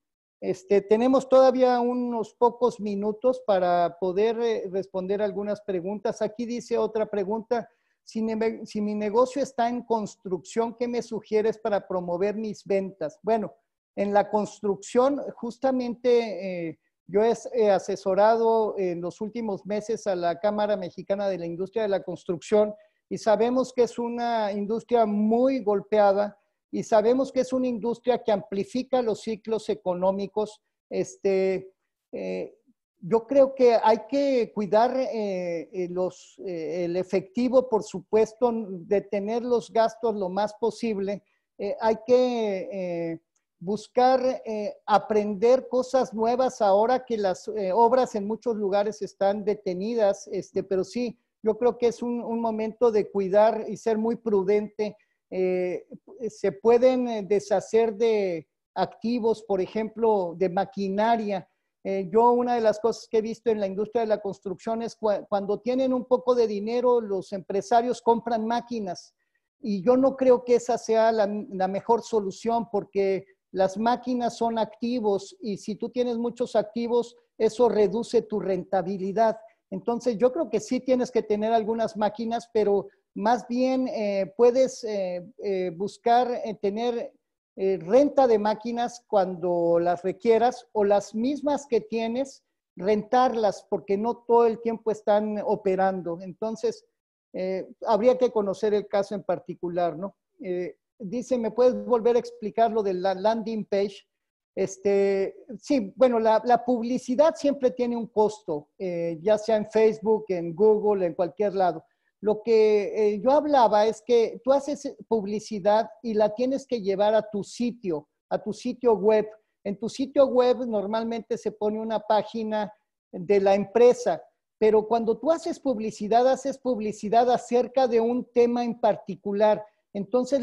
Este, tenemos todavía unos pocos minutos para poder responder algunas preguntas. Aquí dice otra pregunta. Si, mi negocio está en construcción, ¿qué me sugieres para promover mis ventas? Bueno, en la construcción, justamente yo he asesorado en los últimos meses a la Cámara Mexicana de la Industria de la Construcción y sabemos que es una industria muy golpeada y sabemos que es una industria que amplifica los ciclos económicos. Este, eh, yo creo que hay que cuidar eh, eh, los, el efectivo, por supuesto, detener los gastos lo más posible. hay que buscar aprender cosas nuevas ahora que las obras en muchos lugares están detenidas, este, pero sí, yo creo que es un, momento de cuidar y ser muy prudente. Eh, se pueden eh, deshacer de activos, por ejemplo, de maquinaria. Eh, yo una de las cosas que he visto en la industria de la construcción es cuando tienen un poco de dinero, los empresarios compran máquinas. Y yo no creo que esa sea la mejor solución porque las máquinas son activos y si tú tienes muchos activos, eso reduce tu rentabilidad. Entonces, yo creo que sí tienes que tener algunas máquinas, pero más bien eh, puedes eh, eh, buscar tener renta de máquinas cuando las requieras o las mismas que tienes, rentarlas porque no todo el tiempo están operando. Entonces, habría que conocer el caso en particular, ¿no? dice, ¿me puedes volver a explicar lo de la landing page? Este, sí, bueno, la, publicidad siempre tiene un costo, eh, ya sea en Facebook, en Google, en cualquier lado. Lo que eh, yo hablaba es que tú haces publicidad y la tienes que llevar a tu sitio, a tu sitio web. En tu sitio web normalmente se pone una página de la empresa, pero cuando tú haces publicidad, haces publicidad acerca de un tema en particular entonces,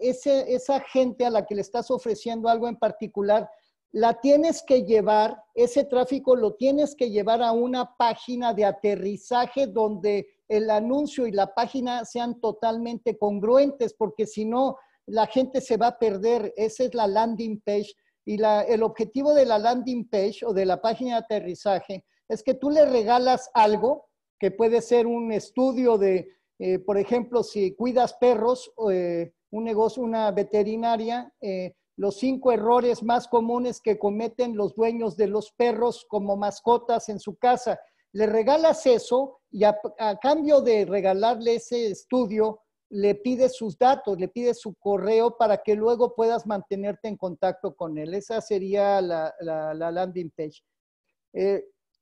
esa gente a la que le estás ofreciendo algo en particular, la tienes que llevar, ese tráfico lo tienes que llevar a una página de aterrizaje donde el anuncio y la página sean totalmente congruentes, porque si no, la gente se va a perder. Esa es la landing page. Y el objetivo de la landing page o de la página de aterrizaje es que tú le regalas algo, que puede ser un estudio de, eh, por ejemplo, si cuidas perros, eh, un negocio, una veterinaria, eh, los cinco errores más comunes que cometen los dueños de los perros como mascotas en su casa. Le regalas eso y a, cambio de regalarle ese estudio, le pides sus datos, le pides su correo para que luego puedas mantenerte en contacto con él. Esa sería la, landing page.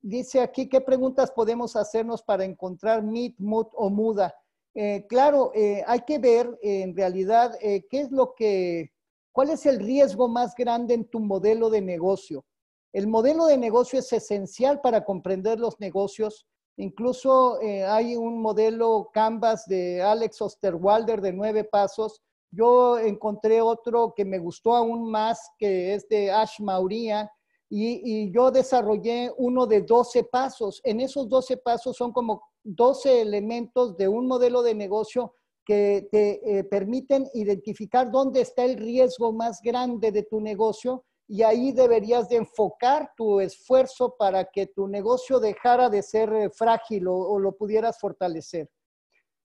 dice aquí, ¿qué preguntas podemos hacernos para encontrar Meet, Mood o Muda? Eh, claro, eh, hay que ver eh, en realidad qué es lo que, cuál es el riesgo más grande en tu modelo de negocio. El modelo de negocio es esencial para comprender los negocios. Incluso hay un modelo Canvas de Alex Osterwalder de nueve pasos. Yo encontré otro que me gustó aún más, que es de Ash Maurya y, yo desarrollé uno de doce pasos. En esos doce pasos son como 12 elementos de un modelo de negocio que te eh, permiten identificar dónde está el riesgo más grande de tu negocio y ahí deberías de enfocar tu esfuerzo para que tu negocio dejara de ser eh, frágil o, lo pudieras fortalecer.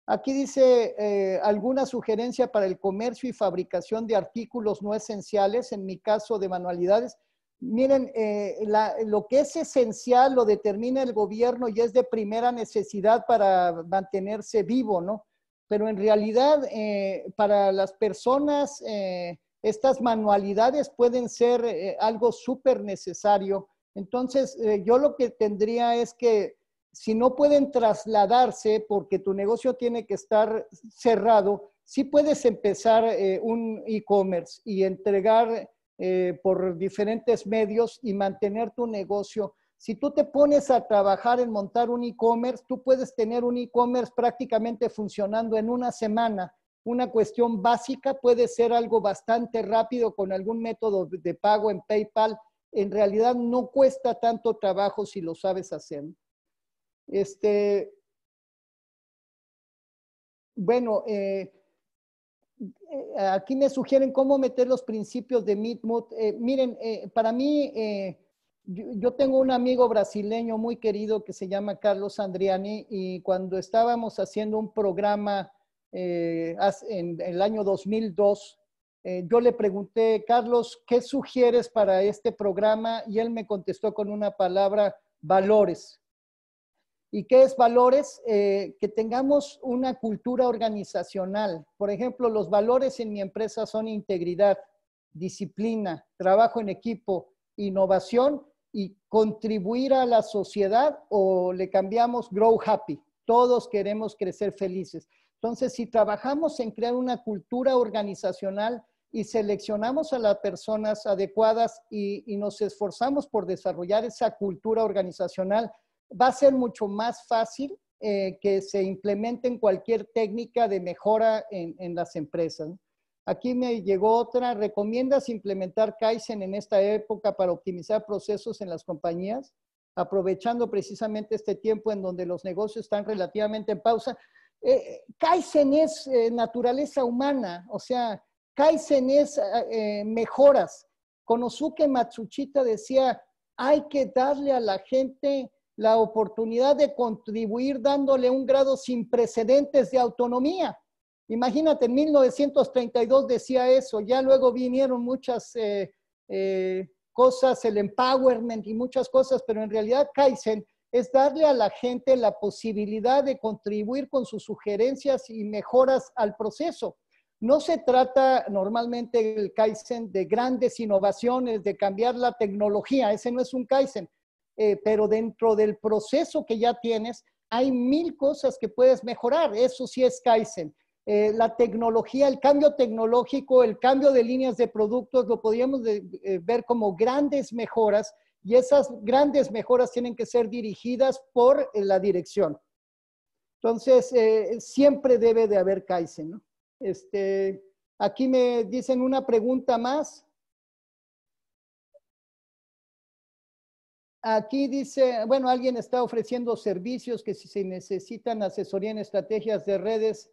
Aquí dice eh, alguna sugerencia para el comercio y fabricación de artículos no esenciales, en mi caso de manualidades. Miren, eh, lo que es esencial lo determina el gobierno y es de primera necesidad para mantenerse vivo, ¿no? Pero en realidad, eh, para las personas, eh, estas manualidades pueden ser algo súper necesario. Entonces, yo lo que tendría es que si no pueden trasladarse porque tu negocio tiene que estar cerrado, sí puedes empezar un e-commerce y entregar eh, por diferentes medios y mantener tu negocio. Si tú te pones a trabajar en montar un e-commerce, tú puedes tener un e-commerce prácticamente funcionando en una semana. Una cuestión básica puede ser algo bastante rápido con algún método de pago en PayPal. En realidad no cuesta tanto trabajo si lo sabes hacer. Este, bueno, eh, eh, aquí me sugieren cómo meter los principios de Mitmut. Eh, miren, eh, para mí, yo, tengo un amigo brasileño muy querido que se llama Carlos Andriani y cuando estábamos haciendo un programa en, en, el año 2002, yo le pregunté, Carlos, ¿qué sugieres para este programa? Y él me contestó con una palabra, valores. ¿Y qué es valores? Eh, que tengamos una cultura organizacional. Por ejemplo, los valores en mi empresa son integridad, disciplina, trabajo en equipo, innovación y contribuir a la sociedad o le cambiamos grow happy. Todos queremos crecer felices. Entonces, si trabajamos en crear una cultura organizacional y seleccionamos a las personas adecuadas y nos esforzamos por desarrollar esa cultura organizacional, va a ser mucho más fácil eh, que se implementen cualquier técnica de mejora en, las empresas. Aquí me llegó otra, ¿recomiendas implementar Kaizen en esta época para optimizar procesos en las compañías? Aprovechando precisamente este tiempo en donde los negocios están relativamente en pausa. Eh, Kaizen es eh, naturaleza humana, o sea, Kaizen es mejoras. Konosuke Matsuchita decía, hay que darle a la gente la oportunidad de contribuir dándole un grado sin precedentes de autonomía. Imagínate, en 1932 decía eso, ya luego vinieron muchas eh, eh, cosas, el empowerment y muchas cosas, pero en realidad Kaizen es darle a la gente la posibilidad de contribuir con sus sugerencias y mejoras al proceso. No se trata normalmente el Kaizen de grandes innovaciones, de cambiar la tecnología, ese no es un Kaizen. Eh, pero dentro del proceso que ya tienes, hay mil cosas que puedes mejorar. Eso sí es Kaizen. Eh, la tecnología, el cambio tecnológico, el cambio de líneas de productos, lo podríamos eh, ver como grandes mejoras y esas grandes mejoras tienen que ser dirigidas por la dirección. Entonces, siempre debe de haber Kaizen. ¿no? Este, aquí me dicen una pregunta más. Aquí dice, bueno, alguien está ofreciendo servicios que si se necesitan asesoría en estrategias de redes,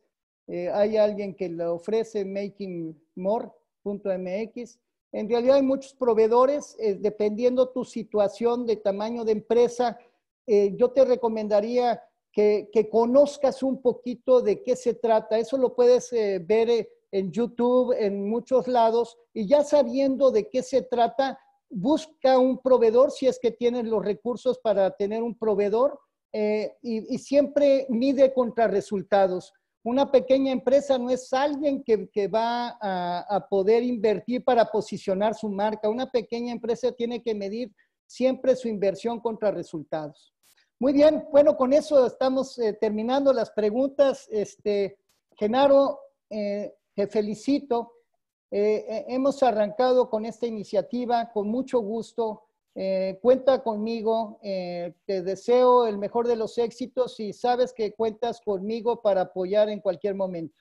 eh, hay alguien que lo ofrece, makingmore.mx. En realidad hay muchos proveedores, eh, dependiendo tu situación de tamaño de empresa, eh, yo te recomendaría que, conozcas un poquito de qué se trata. Eso lo puedes ver en YouTube, en muchos lados, y ya sabiendo de qué se trata, busca un proveedor si es que tiene los recursos para tener un proveedor eh, y, siempre mide contra resultados. Una pequeña empresa no es alguien que, va a, poder invertir para posicionar su marca. Una pequeña empresa tiene que medir siempre su inversión contra resultados. Muy bien, bueno, con eso estamos eh, terminando las preguntas. Este, Genaro, eh, te felicito. Eh, eh, hemos arrancado con esta iniciativa con mucho gusto. Eh, cuenta conmigo, te deseo el mejor de los éxitos y sabes que cuentas conmigo para apoyar en cualquier momento.